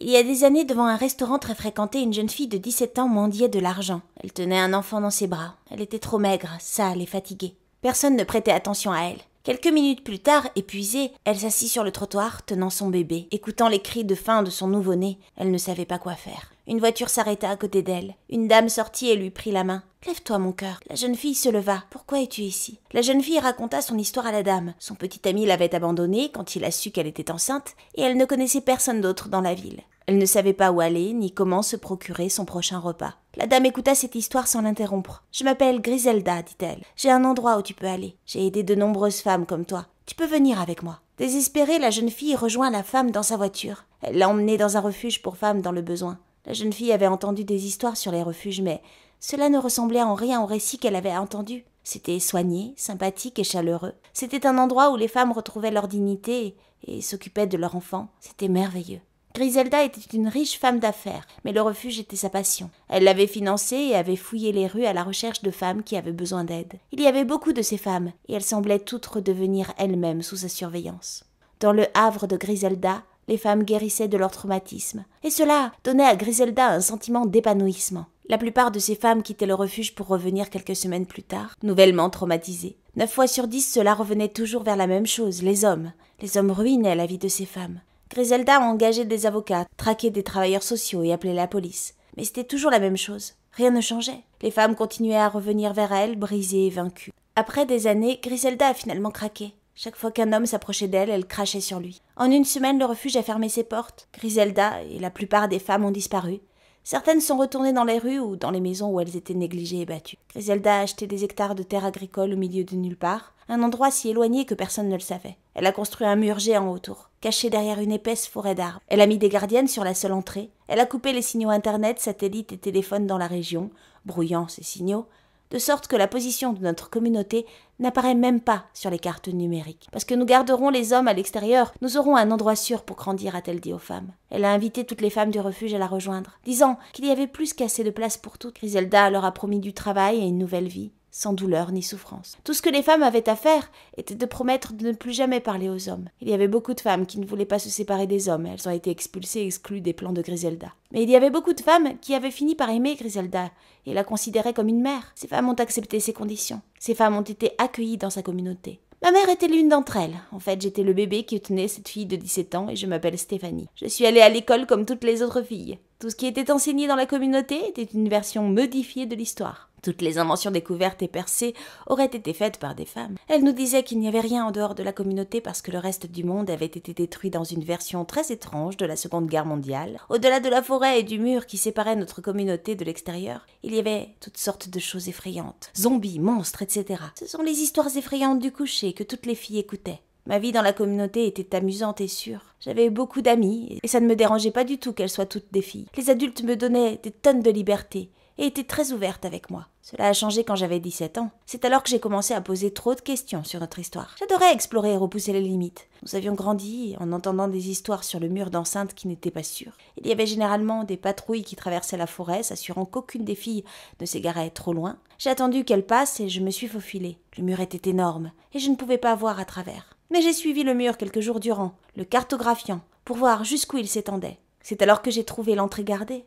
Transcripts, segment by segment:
Il y a des années, devant un restaurant très fréquenté, une jeune fille de 17 ans mendiait de l'argent. Elle tenait un enfant dans ses bras. Elle était trop maigre, sale et fatiguée. Personne ne prêtait attention à elle. Quelques minutes plus tard, épuisée, elle s'assit sur le trottoir, tenant son bébé, écoutant les cris de faim de son nouveau-né. Elle ne savait pas quoi faire. Une voiture s'arrêta à côté d'elle. Une dame sortit et lui prit la main. Lève-toi, mon cœur. La jeune fille se leva. Pourquoi es-tu ici La jeune fille raconta son histoire à la dame. Son petit ami l'avait abandonnée quand il a su qu'elle était enceinte, et elle ne connaissait personne d'autre dans la ville. Elle ne savait pas où aller ni comment se procurer son prochain repas. La dame écouta cette histoire sans l'interrompre. Je m'appelle Griselda, dit-elle. J'ai un endroit où tu peux aller. J'ai aidé de nombreuses femmes comme toi. Tu peux venir avec moi. Désespérée, la jeune fille rejoint la femme dans sa voiture. Elle l'a emmenée dans un refuge pour femmes dans le besoin. La jeune fille avait entendu des histoires sur les refuges, mais cela ne ressemblait en rien au récit qu'elle avait entendu. C'était soigné, sympathique et chaleureux. C'était un endroit où les femmes retrouvaient leur dignité et s'occupaient de leurs enfants. C'était merveilleux. Griselda était une riche femme d'affaires, mais le refuge était sa passion. Elle l'avait financé et avait fouillé les rues à la recherche de femmes qui avaient besoin d'aide. Il y avait beaucoup de ces femmes, et elles semblaient toutes redevenir elles-mêmes sous sa surveillance. Dans le havre de Griselda, les femmes guérissaient de leur traumatisme, et cela donnait à Griselda un sentiment d'épanouissement. La plupart de ces femmes quittaient le refuge pour revenir quelques semaines plus tard, nouvellement traumatisées. Neuf fois sur dix, cela revenait toujours vers la même chose, les hommes. Les hommes ruinaient la vie de ces femmes. Griselda engagé des avocats, traquait des travailleurs sociaux et appelait la police. Mais c'était toujours la même chose. Rien ne changeait. Les femmes continuaient à revenir vers elle, brisées et vaincues. Après des années, Griselda a finalement craqué. Chaque fois qu'un homme s'approchait d'elle, elle crachait sur lui. En une semaine, le refuge a fermé ses portes. Griselda et la plupart des femmes ont disparu. Certaines sont retournées dans les rues ou dans les maisons où elles étaient négligées et battues. Griselda a acheté des hectares de terre agricole au milieu de nulle part, un endroit si éloigné que personne ne le savait. Elle a construit un mur géant autour, caché derrière une épaisse forêt d'arbres. Elle a mis des gardiennes sur la seule entrée. Elle a coupé les signaux internet, satellites et téléphones dans la région, brouillant ces signaux, de sorte que la position de notre communauté n'apparaît même pas sur les cartes numériques. Parce que nous garderons les hommes à l'extérieur, nous aurons un endroit sûr pour grandir, a-t-elle dit aux femmes. Elle a invité toutes les femmes du refuge à la rejoindre, disant qu'il y avait plus qu'assez de place pour toutes. Griselda leur a promis du travail et une nouvelle vie sans douleur ni souffrance. Tout ce que les femmes avaient à faire était de promettre de ne plus jamais parler aux hommes. Il y avait beaucoup de femmes qui ne voulaient pas se séparer des hommes, elles ont été expulsées et exclues des plans de Griselda. Mais il y avait beaucoup de femmes qui avaient fini par aimer Griselda et la considéraient comme une mère. Ces femmes ont accepté ces conditions, ces femmes ont été accueillies dans sa communauté. Ma mère était l'une d'entre elles. En fait, j'étais le bébé qui tenait cette fille de 17 ans et je m'appelle Stéphanie. Je suis allée à l'école comme toutes les autres filles. Tout ce qui était enseigné dans la communauté était une version modifiée de l'histoire. Toutes les inventions découvertes et percées auraient été faites par des femmes. Elle nous disait qu'il n'y avait rien en dehors de la communauté parce que le reste du monde avait été détruit dans une version très étrange de la Seconde Guerre mondiale. Au-delà de la forêt et du mur qui séparait notre communauté de l'extérieur, il y avait toutes sortes de choses effrayantes. Zombies, monstres, etc. Ce sont les histoires effrayantes du coucher que toutes les filles écoutaient. Ma vie dans la communauté était amusante et sûre. J'avais beaucoup d'amis, et ça ne me dérangeait pas du tout qu'elles soient toutes des filles. Les adultes me donnaient des tonnes de liberté, et était très ouverte avec moi. Cela a changé quand j'avais 17 ans. C'est alors que j'ai commencé à poser trop de questions sur notre histoire. J'adorais explorer et repousser les limites. Nous avions grandi en entendant des histoires sur le mur d'enceinte qui n'étaient pas sûres. Il y avait généralement des patrouilles qui traversaient la forêt, s'assurant qu'aucune des filles ne s'égarait trop loin. J'ai attendu qu'elles passent et je me suis faufilée. Le mur était énorme et je ne pouvais pas voir à travers. Mais j'ai suivi le mur quelques jours durant, le cartographiant, pour voir jusqu'où il s'étendait. C'est alors que j'ai trouvé l'entrée gardée.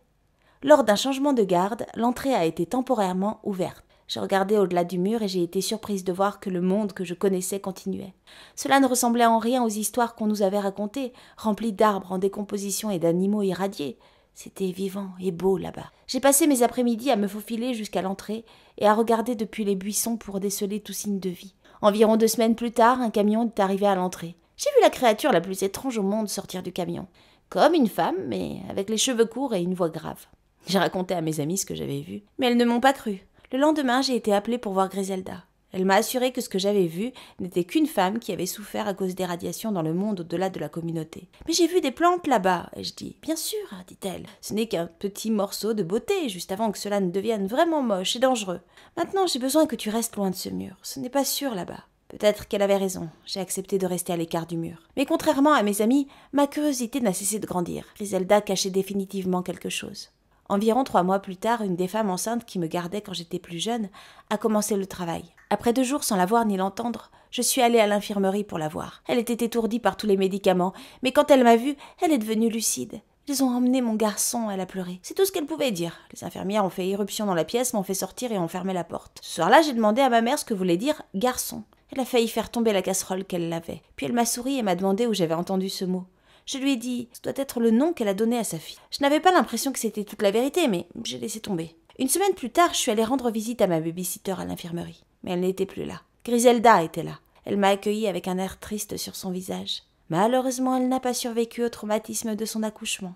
Lors d'un changement de garde, l'entrée a été temporairement ouverte. J'ai regardé au-delà du mur et j'ai été surprise de voir que le monde que je connaissais continuait. Cela ne ressemblait en rien aux histoires qu'on nous avait racontées, remplies d'arbres en décomposition et d'animaux irradiés. C'était vivant et beau là-bas. J'ai passé mes après-midi à me faufiler jusqu'à l'entrée et à regarder depuis les buissons pour déceler tout signe de vie. Environ deux semaines plus tard, un camion est arrivé à l'entrée. J'ai vu la créature la plus étrange au monde sortir du camion. Comme une femme, mais avec les cheveux courts et une voix grave. J'ai raconté à mes amis ce que j'avais vu, mais elles ne m'ont pas cru. Le lendemain, j'ai été appelée pour voir Griselda. Elle m'a assuré que ce que j'avais vu n'était qu'une femme qui avait souffert à cause des radiations dans le monde au-delà de la communauté. Mais j'ai vu des plantes là-bas, ai-je dit. Bien sûr, dit-elle, ce n'est qu'un petit morceau de beauté, juste avant que cela ne devienne vraiment moche et dangereux. Maintenant, j'ai besoin que tu restes loin de ce mur, ce n'est pas sûr là-bas. Peut-être qu'elle avait raison, j'ai accepté de rester à l'écart du mur. Mais contrairement à mes amis, ma curiosité n'a cessé de grandir. Griselda cachait définitivement quelque chose. Environ trois mois plus tard, une des femmes enceintes qui me gardait quand j'étais plus jeune a commencé le travail. Après deux jours sans la voir ni l'entendre, je suis allée à l'infirmerie pour la voir. Elle était étourdie par tous les médicaments, mais quand elle m'a vue, elle est devenue lucide. Ils ont emmené mon garçon, elle a pleuré. C'est tout ce qu'elle pouvait dire. Les infirmières ont fait irruption dans la pièce, m'ont fait sortir et ont fermé la porte. Ce soir-là, j'ai demandé à ma mère ce que voulait dire garçon. Elle a failli faire tomber la casserole qu'elle lavait. Puis elle m'a souri et m'a demandé où j'avais entendu ce mot. Je lui ai dit, ce doit être le nom qu'elle a donné à sa fille. Je n'avais pas l'impression que c'était toute la vérité, mais j'ai laissé tomber. Une semaine plus tard, je suis allée rendre visite à ma babysitter à l'infirmerie, mais elle n'était plus là. Griselda était là. Elle m'a accueillie avec un air triste sur son visage. Malheureusement, elle n'a pas survécu au traumatisme de son accouchement.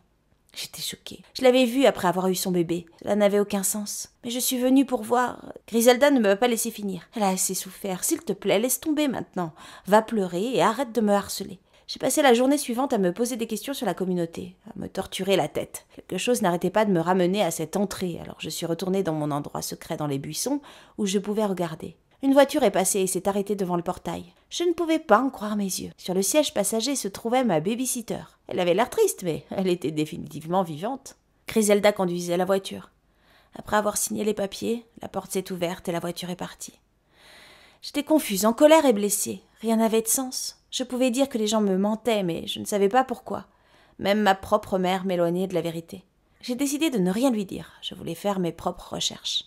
J'étais choquée. Je l'avais vue après avoir eu son bébé. Cela n'avait aucun sens. Mais je suis venue pour voir. Griselda ne m'a pas laissé finir. Elle a assez souffert. S'il te plaît, laisse tomber maintenant. Va pleurer et arrête de me harceler. J'ai passé la journée suivante à me poser des questions sur la communauté, à me torturer la tête. Quelque chose n'arrêtait pas de me ramener à cette entrée, alors je suis retournée dans mon endroit secret dans les buissons où je pouvais regarder. Une voiture est passée et s'est arrêtée devant le portail. Je ne pouvais pas en croire mes yeux. Sur le siège passager se trouvait ma babysitter. Elle avait l'air triste, mais elle était définitivement vivante. Griselda conduisait la voiture. Après avoir signé les papiers, la porte s'est ouverte et la voiture est partie. J'étais confuse, en colère et blessée. Rien n'avait de sens. Je pouvais dire que les gens me mentaient, mais je ne savais pas pourquoi. Même ma propre mère m'éloignait de la vérité. J'ai décidé de ne rien lui dire, je voulais faire mes propres recherches.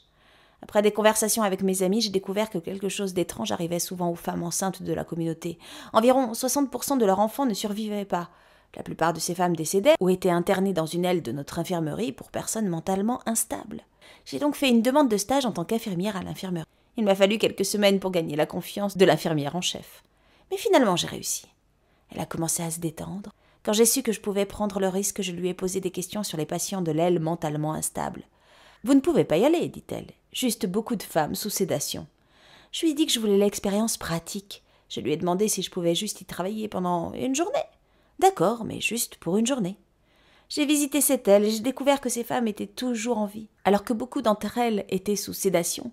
Après des conversations avec mes amis, j'ai découvert que quelque chose d'étrange arrivait souvent aux femmes enceintes de la communauté. Environ 60% de leurs enfants ne survivaient pas. La plupart de ces femmes décédaient ou étaient internées dans une aile de notre infirmerie pour personnes mentalement instables. J'ai donc fait une demande de stage en tant qu'infirmière à l'infirmerie. Il m'a fallu quelques semaines pour gagner la confiance de l'infirmière en chef. Mais finalement, j'ai réussi. Elle a commencé à se détendre. Quand j'ai su que je pouvais prendre le risque, je lui ai posé des questions sur les patients de l'aile mentalement instable. Vous ne pouvez pas y aller, dit-elle. Juste beaucoup de femmes sous sédation. Je lui ai dit que je voulais l'expérience pratique. Je lui ai demandé si je pouvais juste y travailler pendant une journée. D'accord, mais juste pour une journée. J'ai visité cette aile et j'ai découvert que ces femmes étaient toujours en vie, alors que beaucoup d'entre elles étaient sous sédation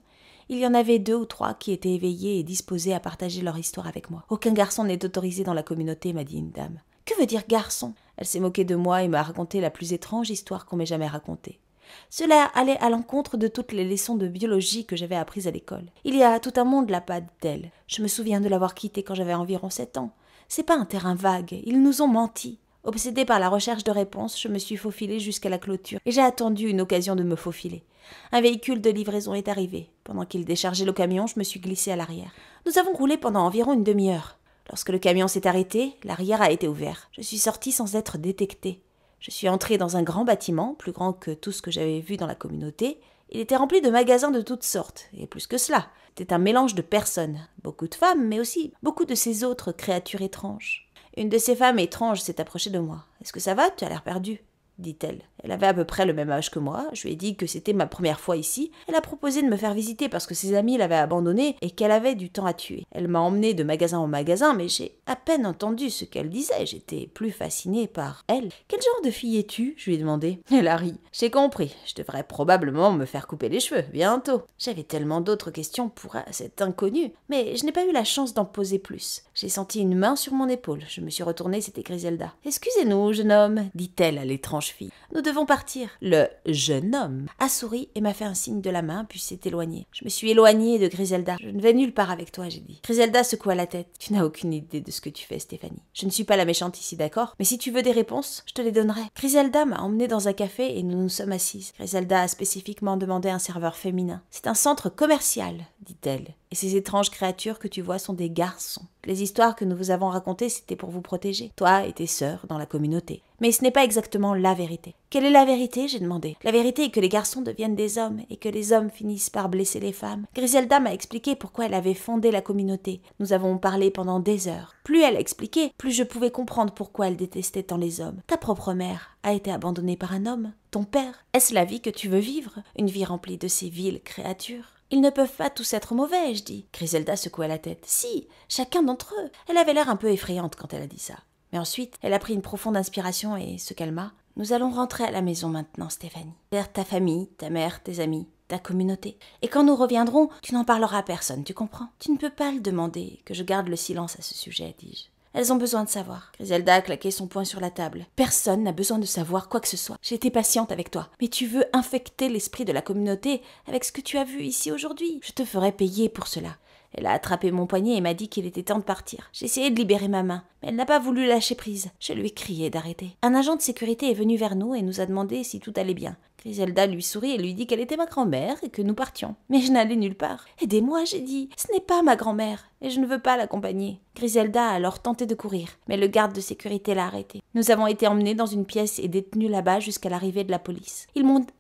il y en avait deux ou trois qui étaient éveillés et disposés à partager leur histoire avec moi. Aucun garçon n'est autorisé dans la communauté, m'a dit une dame. Que veut dire garçon Elle s'est moquée de moi et m'a raconté la plus étrange histoire qu'on m'ait jamais racontée. Cela allait à l'encontre de toutes les leçons de biologie que j'avais apprises à l'école. Il y a tout un monde là-bas, d'elle. Je me souviens de l'avoir quitté quand j'avais environ sept ans. C'est pas un terrain vague, ils nous ont menti. Obsédée par la recherche de réponses, je me suis faufilée jusqu'à la clôture et j'ai attendu une occasion de me faufiler. Un véhicule de livraison est arrivé. Pendant qu'il déchargeait le camion, je me suis glissé à l'arrière. Nous avons roulé pendant environ une demi-heure. Lorsque le camion s'est arrêté, l'arrière a été ouvert. Je suis sorti sans être détecté. Je suis entré dans un grand bâtiment, plus grand que tout ce que j'avais vu dans la communauté. Il était rempli de magasins de toutes sortes, et plus que cela. C'était un mélange de personnes, beaucoup de femmes, mais aussi beaucoup de ces autres créatures étranges. Une de ces femmes étranges s'est approchée de moi. Est-ce que ça va Tu as l'air perdu dit-elle. Elle avait à peu près le même âge que moi, je lui ai dit que c'était ma première fois ici. Elle a proposé de me faire visiter parce que ses amis l'avaient abandonnée et qu'elle avait du temps à tuer. Elle m'a emmené de magasin en magasin, mais j'ai à peine entendu ce qu'elle disait, j'étais plus fascinée par elle. Quel genre de fille es-tu je lui ai demandé. Elle a ri. J'ai compris, je devrais probablement me faire couper les cheveux, bientôt. J'avais tellement d'autres questions pour cet inconnu, mais je n'ai pas eu la chance d'en poser plus. J'ai senti une main sur mon épaule, je me suis retournée, c'était Griselda. Excusez-nous, jeune homme, dit-elle à l'étrange fille devons partir. Le jeune homme a souri et m'a fait un signe de la main, puis s'est éloigné. Je me suis éloignée de Griselda. Je ne vais nulle part avec toi, j'ai dit. Griselda secoua la tête. Tu n'as aucune idée de ce que tu fais, Stéphanie. Je ne suis pas la méchante ici, d'accord Mais si tu veux des réponses, je te les donnerai. Griselda m'a emmenée dans un café et nous nous sommes assises. Griselda a spécifiquement demandé un serveur féminin. C'est un centre commercial, dit-elle. Et ces étranges créatures que tu vois sont des garçons. Les histoires que nous vous avons racontées, c'était pour vous protéger, toi et tes sœurs dans la communauté. Mais ce n'est pas exactement la vérité. Quelle est la vérité j'ai demandé. La vérité est que les garçons deviennent des hommes et que les hommes finissent par blesser les femmes. Griselda m'a expliqué pourquoi elle avait fondé la communauté. Nous avons parlé pendant des heures. Plus elle expliquait, plus je pouvais comprendre pourquoi elle détestait tant les hommes. Ta propre mère a été abandonnée par un homme, ton père. Est-ce la vie que tu veux vivre Une vie remplie de ces viles créatures ils ne peuvent pas tous être mauvais, je dis. Griselda secoua la tête. Si, chacun d'entre eux. Elle avait l'air un peu effrayante quand elle a dit ça. Mais ensuite, elle a pris une profonde inspiration et se calma. Nous allons rentrer à la maison maintenant, Stéphanie. Vers ta famille, ta mère, tes amis, ta communauté. Et quand nous reviendrons, tu n'en parleras à personne, tu comprends Tu ne peux pas le demander, que je garde le silence à ce sujet, dis-je. Elles ont besoin de savoir. Griselda a claqué son poing sur la table. Personne n'a besoin de savoir quoi que ce soit. J'ai été patiente avec toi, mais tu veux infecter l'esprit de la communauté avec ce que tu as vu ici aujourd'hui. Je te ferai payer pour cela. Elle a attrapé mon poignet et m'a dit qu'il était temps de partir. J'ai essayé de libérer ma main, mais elle n'a pas voulu lâcher prise. Je lui ai crié d'arrêter. Un agent de sécurité est venu vers nous et nous a demandé si tout allait bien. Griselda lui sourit et lui dit qu'elle était ma grand-mère et que nous partions. Mais je n'allais nulle part. Aidez-moi, j'ai dit. Ce n'est pas ma grand-mère et je ne veux pas l'accompagner. Griselda a alors tenté de courir, mais le garde de sécurité l'a arrêté. « Nous avons été emmenés dans une pièce et détenus là-bas jusqu'à l'arrivée de la police.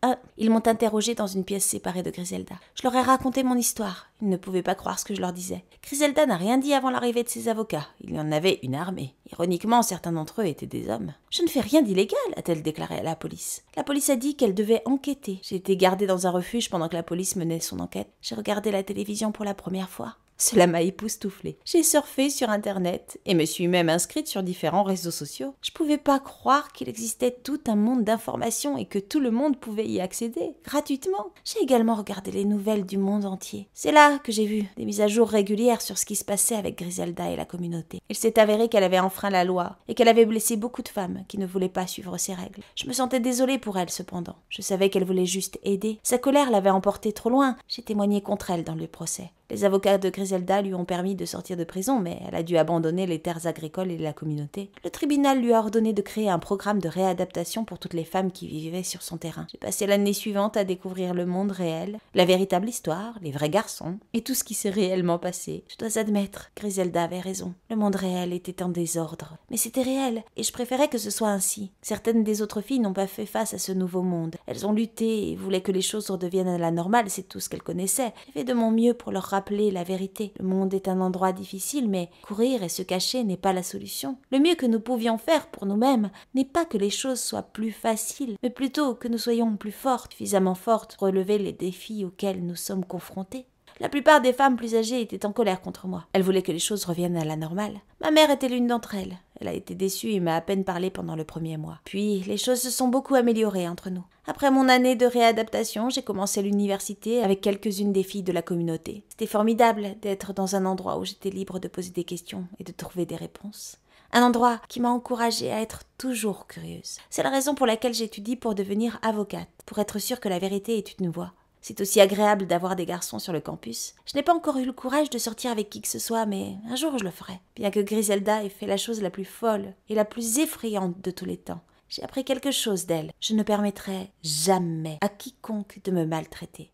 Ah, ils m'ont interrogé dans une pièce séparée de Griselda. Je leur ai raconté mon histoire. Ils ne pouvaient pas croire ce que je leur disais. Griselda n'a rien dit avant l'arrivée de ses avocats. Il y en avait une armée. Ironiquement, certains d'entre eux étaient des hommes. Je ne fais rien d'illégal, a-t-elle déclaré à la police. La police a dit qu'elle devait enquêter. J'ai été gardée dans un refuge pendant que la police menait son enquête. J'ai regardé la télévision pour la première fois. Cela m'a époustouflée. J'ai surfé sur Internet et me suis même inscrite sur différents réseaux sociaux. Je pouvais pas croire qu'il existait tout un monde d'informations et que tout le monde pouvait y accéder gratuitement. J'ai également regardé les nouvelles du monde entier. C'est là que j'ai vu des mises à jour régulières sur ce qui se passait avec Griselda et la communauté. Il s'est avéré qu'elle avait enfreint la loi et qu'elle avait blessé beaucoup de femmes qui ne voulaient pas suivre ses règles. Je me sentais désolée pour elle cependant. Je savais qu'elle voulait juste aider. Sa colère l'avait emportée trop loin. J'ai témoigné contre elle dans le procès. Les avocats de Griselda lui ont permis de sortir de prison, mais elle a dû abandonner les terres agricoles et la communauté. Le tribunal lui a ordonné de créer un programme de réadaptation pour toutes les femmes qui vivaient sur son terrain. J'ai passé l'année suivante à découvrir le monde réel, la véritable histoire, les vrais garçons, et tout ce qui s'est réellement passé. Je dois admettre, Griselda avait raison. Le monde réel était en désordre. Mais c'était réel, et je préférais que ce soit ainsi. Certaines des autres filles n'ont pas fait face à ce nouveau monde. Elles ont lutté et voulaient que les choses redeviennent à la normale, c'est tout ce qu'elles connaissaient. J'ai fait de mon mieux pour leur rappeler rappeler la vérité. Le monde est un endroit difficile, mais courir et se cacher n'est pas la solution. Le mieux que nous pouvions faire pour nous-mêmes n'est pas que les choses soient plus faciles, mais plutôt que nous soyons plus fortes, suffisamment fortes pour relever les défis auxquels nous sommes confrontés. La plupart des femmes plus âgées étaient en colère contre moi. Elles voulaient que les choses reviennent à la normale. Ma mère était l'une d'entre elles. Elle a été déçue et m'a à peine parlé pendant le premier mois. Puis, les choses se sont beaucoup améliorées entre nous. Après mon année de réadaptation, j'ai commencé l'université avec quelques-unes des filles de la communauté. C'était formidable d'être dans un endroit où j'étais libre de poser des questions et de trouver des réponses. Un endroit qui m'a encouragée à être toujours curieuse. C'est la raison pour laquelle j'étudie pour devenir avocate, pour être sûre que la vérité est une voie, c'est aussi agréable d'avoir des garçons sur le campus. Je n'ai pas encore eu le courage de sortir avec qui que ce soit, mais un jour je le ferai. Bien que Griselda ait fait la chose la plus folle et la plus effrayante de tous les temps, j'ai appris quelque chose d'elle. Je ne permettrai jamais à quiconque de me maltraiter.